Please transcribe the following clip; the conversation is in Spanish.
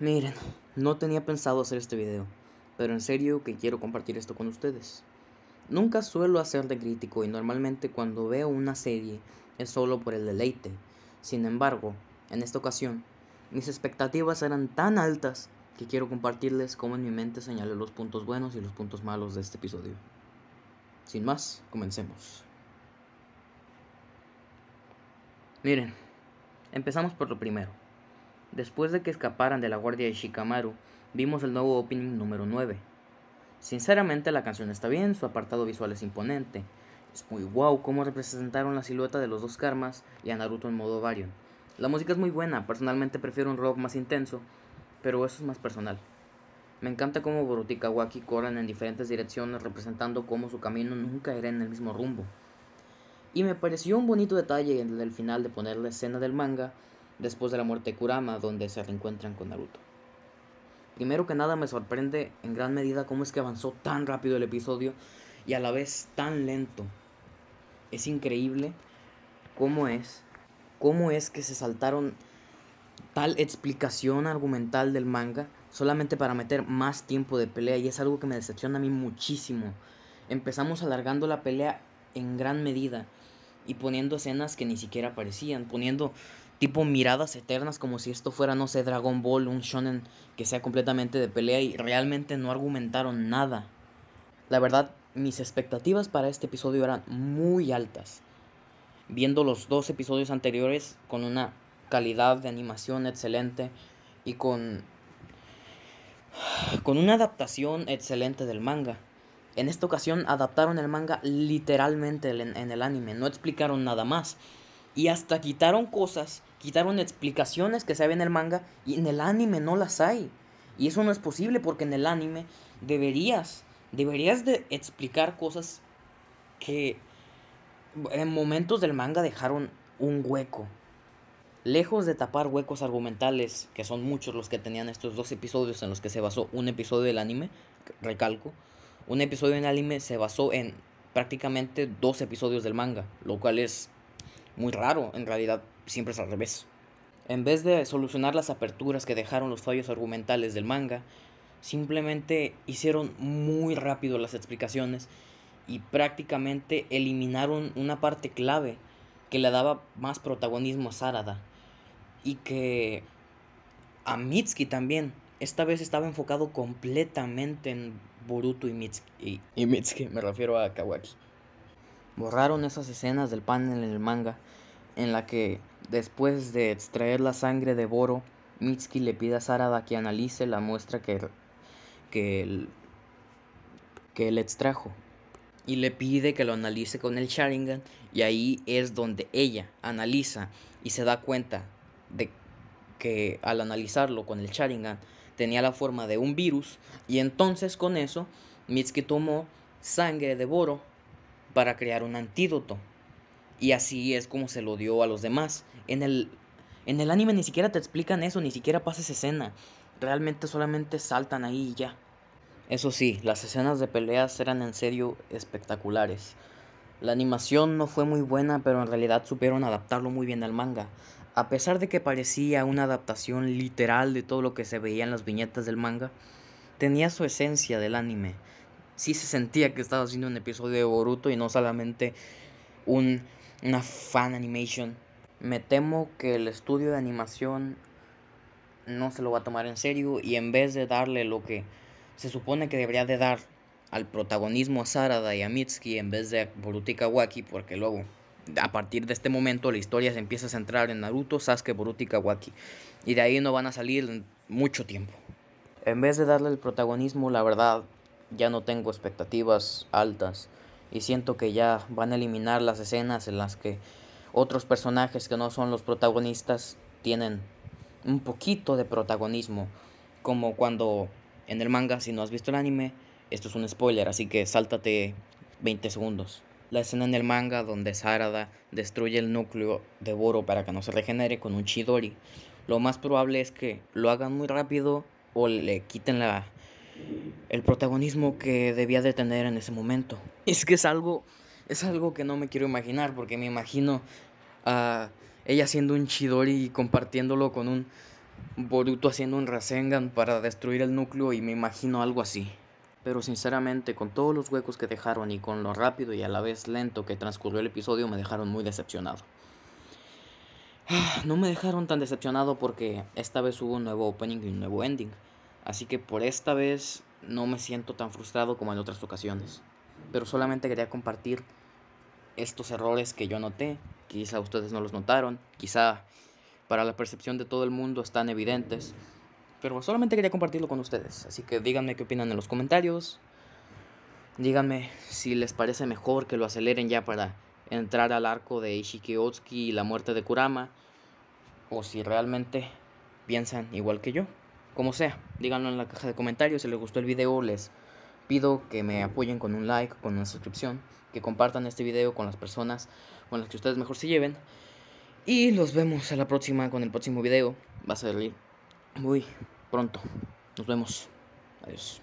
Miren, no tenía pensado hacer este video, pero en serio que quiero compartir esto con ustedes. Nunca suelo hacer de crítico y normalmente cuando veo una serie es solo por el deleite. Sin embargo, en esta ocasión, mis expectativas eran tan altas que quiero compartirles cómo en mi mente señalé los puntos buenos y los puntos malos de este episodio. Sin más, comencemos. Miren, empezamos por lo primero Después de que escaparan de la guardia de Shikamaru, vimos el nuevo opening número 9. Sinceramente la canción está bien, su apartado visual es imponente. Es muy wow cómo representaron la silueta de los dos karmas y a Naruto en modo vario. La música es muy buena, personalmente prefiero un rock más intenso, pero eso es más personal. Me encanta cómo Boruto y Kawaki corren en diferentes direcciones representando cómo su camino nunca era en el mismo rumbo. Y me pareció un bonito detalle en el final de poner la escena del manga después de la muerte de Kurama, donde se reencuentran con Naruto. Primero que nada me sorprende en gran medida cómo es que avanzó tan rápido el episodio y a la vez tan lento. Es increíble cómo es, cómo es que se saltaron tal explicación argumental del manga solamente para meter más tiempo de pelea y es algo que me decepciona a mí muchísimo. Empezamos alargando la pelea en gran medida y poniendo escenas que ni siquiera aparecían, poniendo tipo miradas eternas como si esto fuera, no sé, Dragon Ball, un shonen que sea completamente de pelea y realmente no argumentaron nada. La verdad, mis expectativas para este episodio eran muy altas. Viendo los dos episodios anteriores con una calidad de animación excelente y con con una adaptación excelente del manga. En esta ocasión adaptaron el manga literalmente en, en el anime, no explicaron nada más. Y hasta quitaron cosas, quitaron explicaciones que se ven en el manga y en el anime no las hay. Y eso no es posible porque en el anime deberías, deberías de explicar cosas que en momentos del manga dejaron un hueco. Lejos de tapar huecos argumentales, que son muchos los que tenían estos dos episodios en los que se basó un episodio del anime, recalco, un episodio del anime se basó en prácticamente dos episodios del manga, lo cual es muy raro, en realidad siempre es al revés. En vez de solucionar las aperturas que dejaron los fallos argumentales del manga, simplemente hicieron muy rápido las explicaciones y prácticamente eliminaron una parte clave que le daba más protagonismo a Sarada y que a Mitsuki también. Esta vez estaba enfocado completamente en Boruto y Mitsuki, y, me refiero a Kawaki borraron esas escenas del panel en el manga en la que después de extraer la sangre de Boro, Mitsuki le pide a Sarada que analice la muestra que, que, él, que él extrajo. Y le pide que lo analice con el Sharingan. Y ahí es donde ella analiza y se da cuenta de que al analizarlo con el Sharingan tenía la forma de un virus. Y entonces con eso Mitsuki tomó sangre de Boro para crear un antídoto. Y así es como se lo dio a los demás. En el, en el anime ni siquiera te explican eso, ni siquiera pasa escena. Realmente solamente saltan ahí y ya. Eso sí, las escenas de peleas eran en serio espectaculares. La animación no fue muy buena, pero en realidad supieron adaptarlo muy bien al manga. A pesar de que parecía una adaptación literal de todo lo que se veía en las viñetas del manga, tenía su esencia del anime sí se sentía que estaba haciendo un episodio de Boruto y no solamente una fan animation. Me temo que el estudio de animación no se lo va a tomar en serio y en vez de darle lo que se supone que debería de dar al protagonismo a Sarada y a Mitsuki en vez de a Boruto Kawaki, porque luego a partir de este momento la historia se empieza a centrar en Naruto, Sasuke, Boruto y Kawaki. Y de ahí no van a salir mucho tiempo. En vez de darle el protagonismo, la verdad, ya no tengo expectativas altas y siento que ya van a eliminar las escenas en las que otros personajes que no son los protagonistas tienen un poquito de protagonismo, como cuando en el manga, si no has visto el anime, esto es un spoiler, así que sáltate 20 segundos. La escena en el manga donde Sarada destruye el núcleo de Boro para que no se regenere con un Chidori. Lo más probable es que lo hagan muy rápido o le quiten la el protagonismo que debía de tener en ese momento. Es que es algo, es algo que no me quiero imaginar, porque me imagino a ella haciendo un Chidori y compartiéndolo con un Boruto haciendo un Rasengan para destruir el núcleo y me imagino algo así. Pero sinceramente, con todos los huecos que dejaron y con lo rápido y a la vez lento que transcurrió el episodio, me dejaron muy decepcionado. Ah, no me dejaron tan decepcionado porque esta vez hubo un nuevo opening y un nuevo ending. Así que por esta vez no me siento tan frustrado como en otras ocasiones. Pero solamente quería compartir estos errores que yo noté. Quizá ustedes no los notaron. Quizá para la percepción de todo el mundo están evidentes. Pero solamente quería compartirlo con ustedes. Así que díganme qué opinan en los comentarios. Díganme si les parece mejor que lo aceleren ya para entrar al arco de Ishiki Otsuki y la muerte de Kurama. O si realmente piensan igual que yo. Como sea, díganlo en la caja de comentarios si les gustó el video, les pido que me apoyen con un like, con una suscripción, que compartan este video con las personas con las que ustedes mejor se lleven. Y los vemos a la próxima con el próximo video. Va a salir muy pronto. Nos vemos. Adiós.